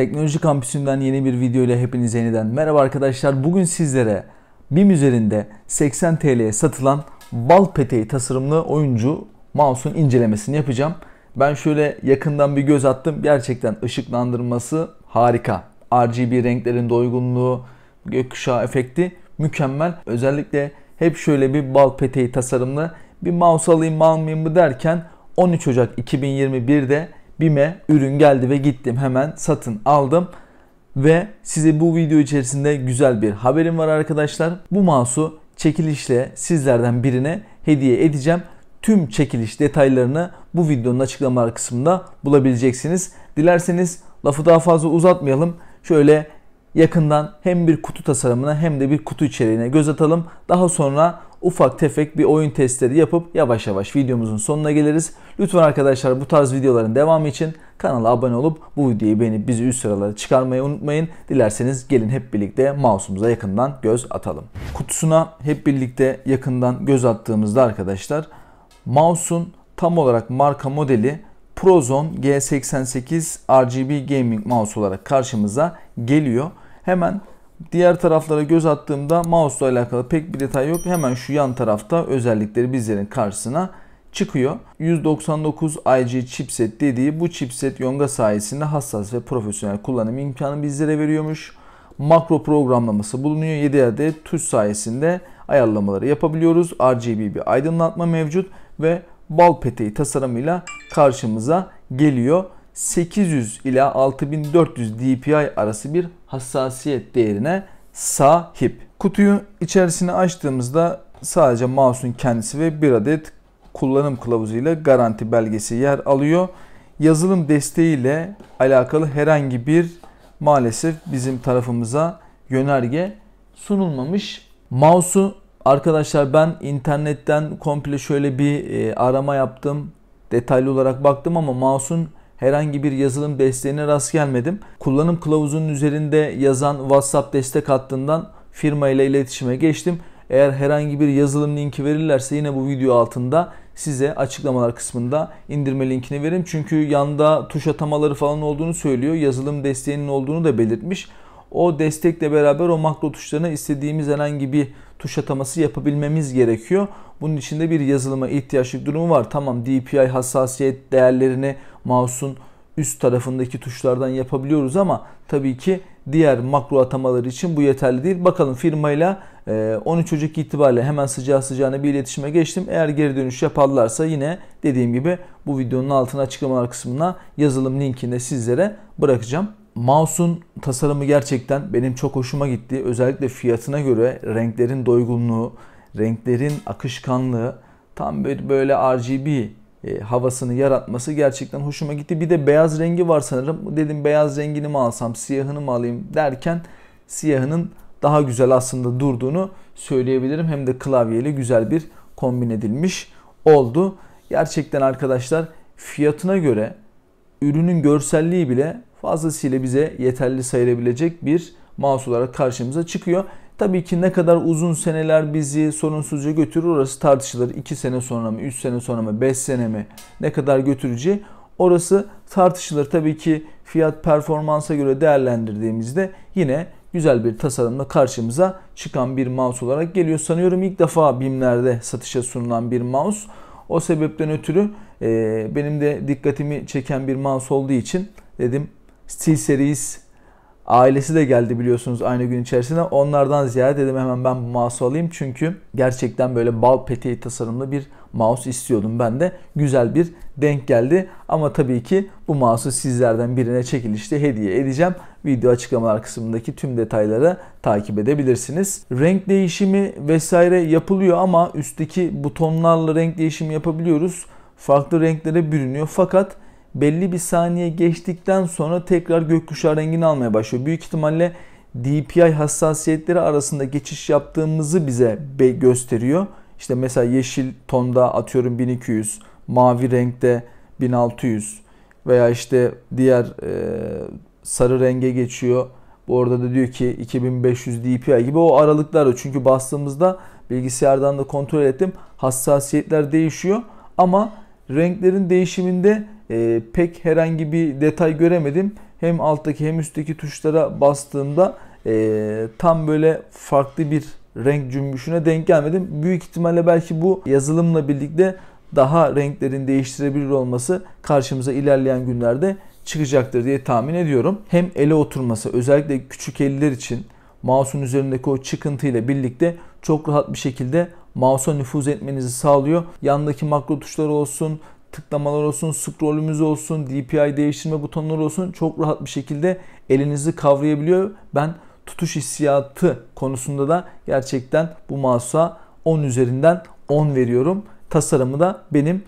Teknoloji Kampüsü'nden yeni bir video ile hepinize yeniden merhaba arkadaşlar. Bugün sizlere BİM üzerinde 80 TL'ye satılan bal peteği tasarımlı oyuncu mouse'un incelemesini yapacağım. Ben şöyle yakından bir göz attım. Gerçekten ışıklandırması harika. RGB renklerin doygunluğu, gökkuşağı efekti mükemmel. Özellikle hep şöyle bir bal peteği tasarımlı bir mouse alayım mı almayayım mı derken 13 Ocak 2021'de BİM'e ürün geldi ve gittim hemen satın aldım. Ve size bu video içerisinde güzel bir haberim var arkadaşlar. Bu mouse'u çekilişle sizlerden birine hediye edeceğim. Tüm çekiliş detaylarını bu videonun açıklamalar kısmında bulabileceksiniz. Dilerseniz lafı daha fazla uzatmayalım. Şöyle yakından hem bir kutu tasarımına hem de bir kutu içeriğine göz atalım. Daha sonra ufak tefek bir oyun testleri yapıp yavaş yavaş videomuzun sonuna geliriz. Lütfen arkadaşlar bu tarz videoların devamı için kanala abone olup bu videoyu beğenip bizi üst sıralara çıkarmayı unutmayın. Dilerseniz gelin hep birlikte mouse'umuza yakından göz atalım. Kutusuna hep birlikte yakından göz attığımızda arkadaşlar mouse'un tam olarak marka modeli Prozone G88 RGB Gaming Mouse olarak karşımıza geliyor. Hemen Diğer taraflara göz attığımda mouse ile alakalı pek bir detay yok. Hemen şu yan tarafta özellikleri bizlerin karşısına çıkıyor. 199 IG chipset dediği bu chipset yonga sayesinde hassas ve profesyonel kullanım imkanı bizlere veriyormuş. Makro programlaması bulunuyor. 7 adet tuş sayesinde ayarlamaları yapabiliyoruz. RGB bir aydınlatma mevcut ve bal peteği tasarımıyla karşımıza geliyor. 800 ila 6400 DPI arası bir hassasiyet değerine sahip. Kutuyu içerisine açtığımızda sadece mouse'un kendisi ve bir adet kullanım kılavuzuyla garanti belgesi yer alıyor. Yazılım desteğiyle alakalı herhangi bir maalesef bizim tarafımıza yönerge sunulmamış. Mouse'u arkadaşlar ben internetten komple şöyle bir e, arama yaptım. Detaylı olarak baktım ama mouse'un herhangi bir yazılım desteğine rast gelmedim. Kullanım kılavuzunun üzerinde yazan WhatsApp destek hattından firma ile iletişime geçtim. Eğer herhangi bir yazılım linki verirlerse yine bu video altında size açıklamalar kısmında indirme linkini veririm. Çünkü yanda tuş atamaları falan olduğunu söylüyor. Yazılım desteğinin olduğunu da belirtmiş o destekle beraber o makro tuşlarına istediğimiz herhangi bir tuş ataması yapabilmemiz gerekiyor. Bunun için de bir yazılıma ihtiyaçlık durumu var. Tamam DPI hassasiyet değerlerini mouse'un üst tarafındaki tuşlardan yapabiliyoruz ama tabii ki diğer makro atamalar için bu yeterli değil. Bakalım firmayla 13 e, Ocak itibariyle hemen sıcağı sıcağına bir iletişime geçtim. Eğer geri dönüş yaparlarsa yine dediğim gibi bu videonun altına açıklamalar kısmına yazılım linkini sizlere bırakacağım. Mouse'un tasarımı gerçekten benim çok hoşuma gitti. Özellikle fiyatına göre renklerin doygunluğu, renklerin akışkanlığı, tam bir böyle RGB e, havasını yaratması gerçekten hoşuma gitti. Bir de beyaz rengi var sanırım. Dedim beyaz rengini mi alsam, siyahını mı alayım derken siyahının daha güzel aslında durduğunu söyleyebilirim. Hem de klavyeyle güzel bir kombin edilmiş oldu. Gerçekten arkadaşlar fiyatına göre ürünün görselliği bile fazlasıyla bize yeterli sayılabilecek bir mouse olarak karşımıza çıkıyor. Tabii ki ne kadar uzun seneler bizi sorunsuzca götürür orası tartışılır. 2 sene sonra mı, 3 sene sonra mı, 5 sene mi ne kadar götürücü orası tartışılır. Tabii ki fiyat performansa göre değerlendirdiğimizde yine güzel bir tasarımla karşımıza çıkan bir mouse olarak geliyor. Sanıyorum ilk defa BİM'lerde satışa sunulan bir mouse. O sebepten ötürü e, benim de dikkatimi çeken bir mouse olduğu için dedim SteelSeries ailesi de geldi biliyorsunuz aynı gün içerisinde. Onlardan ziyade dedim hemen ben bu mouse alayım. Çünkü gerçekten böyle bal peteği tasarımlı bir mouse istiyordum ben de. Güzel bir denk geldi. Ama tabii ki bu mouse'u sizlerden birine çekilişte hediye edeceğim. Video açıklamalar kısmındaki tüm detayları takip edebilirsiniz. Renk değişimi vesaire yapılıyor ama üstteki butonlarla renk değişimi yapabiliyoruz. Farklı renklere bürünüyor fakat belli bir saniye geçtikten sonra tekrar gökkuşağı rengini almaya başlıyor. Büyük ihtimalle DPI hassasiyetleri arasında geçiş yaptığımızı bize gösteriyor. İşte mesela yeşil tonda atıyorum 1200, mavi renkte 1600 veya işte diğer e, sarı renge geçiyor. Bu orada da diyor ki 2500 DPI gibi o aralıklar aralıklarda çünkü bastığımızda bilgisayardan da kontrol ettim hassasiyetler değişiyor ama renklerin değişiminde ee, pek herhangi bir detay göremedim. Hem alttaki hem üstteki tuşlara bastığımda e, tam böyle farklı bir renk cümbüşüne denk gelmedim. Büyük ihtimalle belki bu yazılımla birlikte daha renklerin değiştirebilir olması karşımıza ilerleyen günlerde çıkacaktır diye tahmin ediyorum. Hem ele oturması özellikle küçük eller için mouse'un üzerindeki o çıkıntı birlikte çok rahat bir şekilde mouse'a nüfuz etmenizi sağlıyor. Yandaki makro tuşlar olsun, tıklamalar olsun, scrollümüz olsun, DPI değiştirme butonları olsun çok rahat bir şekilde elinizi kavrayabiliyor. Ben tutuş hissiyatı konusunda da gerçekten bu mouse'a 10 üzerinden 10 veriyorum. Tasarımı da benim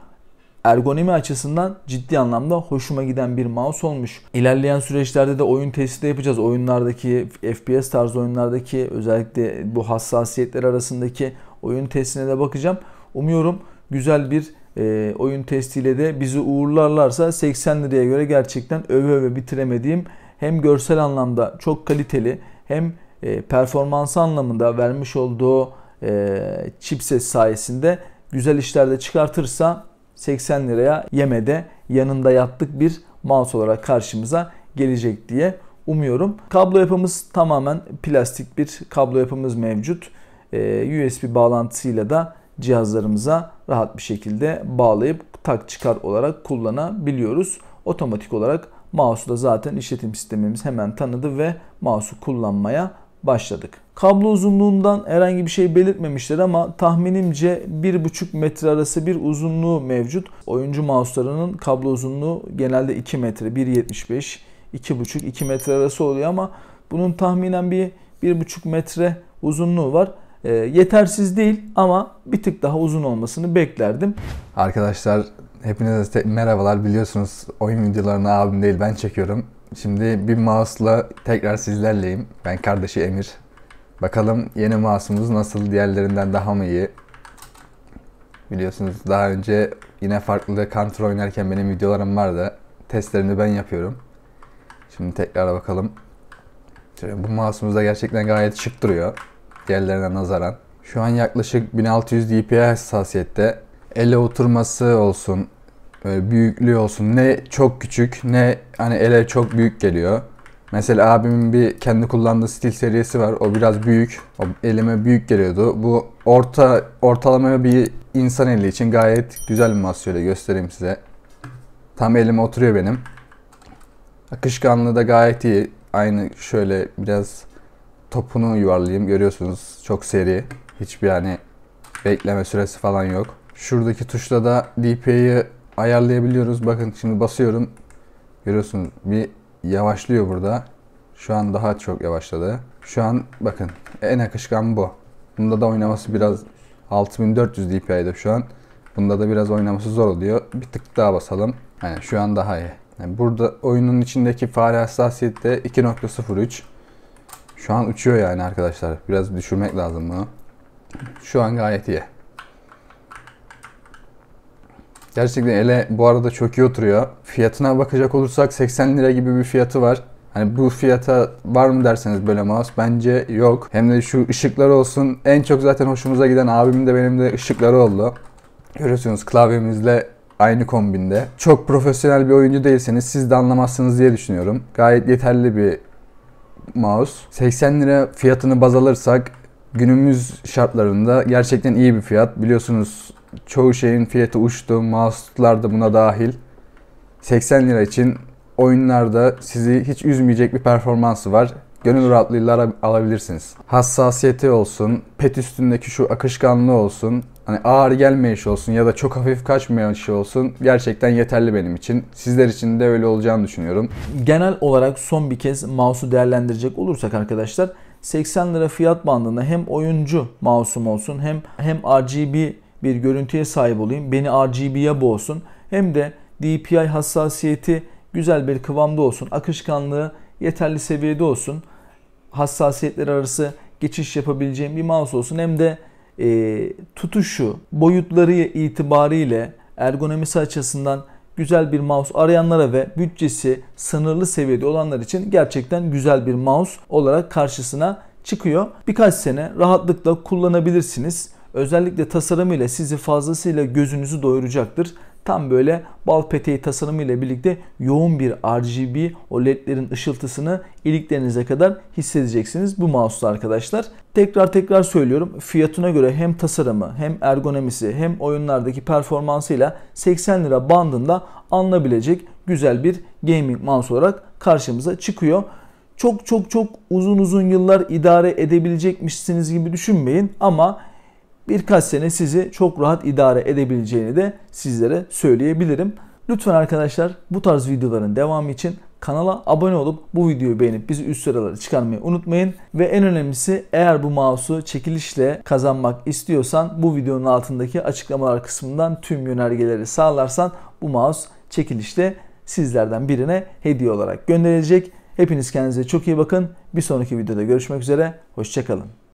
ergonomi açısından ciddi anlamda hoşuma giden bir mouse olmuş. İlerleyen süreçlerde de oyun testi de yapacağız. Oyunlardaki FPS tarzı oyunlardaki özellikle bu hassasiyetler arasındaki oyun testine de bakacağım. Umuyorum güzel bir e, oyun testiyle de bizi uğurlarlarsa 80 liraya göre gerçekten öve öve bitiremediğim hem görsel anlamda çok kaliteli hem e, performans anlamında vermiş olduğu e, chipset sayesinde güzel işlerde çıkartırsa 80 liraya yemede yanında yattık bir mouse olarak karşımıza gelecek diye umuyorum. Kablo yapımız tamamen plastik bir kablo yapımız mevcut. Ee, USB bağlantısıyla da cihazlarımıza rahat bir şekilde bağlayıp tak çıkar olarak kullanabiliyoruz. Otomatik olarak mouse'u da zaten işletim sistemimiz hemen tanıdı ve mouse'u kullanmaya başladık. Kablo uzunluğundan herhangi bir şey belirtmemişler ama tahminimce 1,5 metre arası bir uzunluğu mevcut. Oyuncu mouse'larının kablo uzunluğu genelde 2 metre, 1.75, 2,5, 2 metre arası oluyor ama bunun tahminen bir 1,5 metre uzunluğu var. E, yetersiz değil ama bir tık daha uzun olmasını beklerdim. Arkadaşlar hepinize merhabalar biliyorsunuz oyun videolarını abim değil ben çekiyorum. Şimdi bir mouse'la tekrar sizlerleyim. Ben kardeşi Emir. Bakalım yeni mouse'umuz nasıl diğerlerinden daha mı iyi? Biliyorsunuz daha önce yine farklı Counter oynarken benim videolarım vardı. Testlerini ben yapıyorum. Şimdi tekrar bakalım. Şöyle bu mouse'umuz da gerçekten gayet şık duruyor diğerlerine nazaran. Şu an yaklaşık 1600 dpi hassasiyette. Ele oturması olsun, büyüklüğü olsun ne çok küçük ne hani ele çok büyük geliyor. Mesela abimin bir kendi kullandığı stil serisi var. O biraz büyük. O elime büyük geliyordu. Bu orta ortalama bir insan eli için gayet güzel bir mouse şöyle göstereyim size. Tam elime oturuyor benim. Akışkanlığı da gayet iyi. Aynı şöyle biraz topunu yuvarlayayım. Görüyorsunuz çok seri. Hiçbir yani bekleme süresi falan yok. Şuradaki tuşla da DPI'yi ayarlayabiliyoruz. Bakın şimdi basıyorum. Görüyorsunuz bir yavaşlıyor burada. Şu an daha çok yavaşladı. Şu an bakın en akışkan bu. Bunda da oynaması biraz 6400 DPI'de şu an. Bunda da biraz oynaması zor oluyor. Bir tık daha basalım. Yani şu an daha iyi. Yani burada oyunun içindeki fare hassasiyeti de 2.03. Şu an uçuyor yani arkadaşlar. Biraz düşürmek lazım bunu. Şu an gayet iyi. Gerçekten ele bu arada çok iyi oturuyor. Fiyatına bakacak olursak 80 lira gibi bir fiyatı var. Hani bu fiyata var mı derseniz böyle mouse bence yok. Hem de şu ışıklar olsun. En çok zaten hoşumuza giden abimin de benim de ışıkları oldu. Görüyorsunuz klavyemizle aynı kombinde. Çok profesyonel bir oyuncu değilseniz siz de anlamazsınız diye düşünüyorum. Gayet yeterli bir mouse. 80 lira fiyatını baz alırsak günümüz şartlarında gerçekten iyi bir fiyat. Biliyorsunuz çoğu şeyin fiyatı uçtu. Mouse'lar da buna dahil. 80 lira için oyunlarda sizi hiç üzmeyecek bir performansı var gönül rahatlığıyla alabilirsiniz. Hassasiyeti olsun, pet üstündeki şu akışkanlığı olsun, hani ağır gelmeyişi olsun ya da çok hafif kaçmayan şey olsun gerçekten yeterli benim için. Sizler için de öyle olacağını düşünüyorum. Genel olarak son bir kez mouse'u değerlendirecek olursak arkadaşlar 80 lira fiyat bandında hem oyuncu mouse'um olsun hem hem RGB bir görüntüye sahip olayım. Beni RGB'ye boğsun. Hem de DPI hassasiyeti güzel bir kıvamda olsun. Akışkanlığı yeterli seviyede olsun hassasiyetler arası geçiş yapabileceğim bir mouse olsun. Hem de e, tutuşu, boyutları itibariyle ergonomisi açısından güzel bir mouse arayanlara ve bütçesi sınırlı seviyede olanlar için gerçekten güzel bir mouse olarak karşısına çıkıyor. Birkaç sene rahatlıkla kullanabilirsiniz. Özellikle tasarımıyla sizi fazlasıyla gözünüzü doyuracaktır tam böyle bal peteği tasarımıyla birlikte yoğun bir RGB o ledlerin ışıltısını iliklerinize kadar hissedeceksiniz bu mouse'da arkadaşlar. Tekrar tekrar söylüyorum fiyatına göre hem tasarımı hem ergonomisi hem oyunlardaki performansıyla 80 lira bandında alınabilecek güzel bir gaming mouse olarak karşımıza çıkıyor çok çok çok uzun uzun yıllar idare edebilecekmişsiniz gibi düşünmeyin ama birkaç sene sizi çok rahat idare edebileceğini de sizlere söyleyebilirim. Lütfen arkadaşlar bu tarz videoların devamı için kanala abone olup bu videoyu beğenip bizi üst sıralara çıkarmayı unutmayın. Ve en önemlisi eğer bu mouse'u çekilişle kazanmak istiyorsan bu videonun altındaki açıklamalar kısmından tüm yönergeleri sağlarsan bu mouse çekilişte sizlerden birine hediye olarak gönderilecek. Hepiniz kendinize çok iyi bakın. Bir sonraki videoda görüşmek üzere. Hoşçakalın.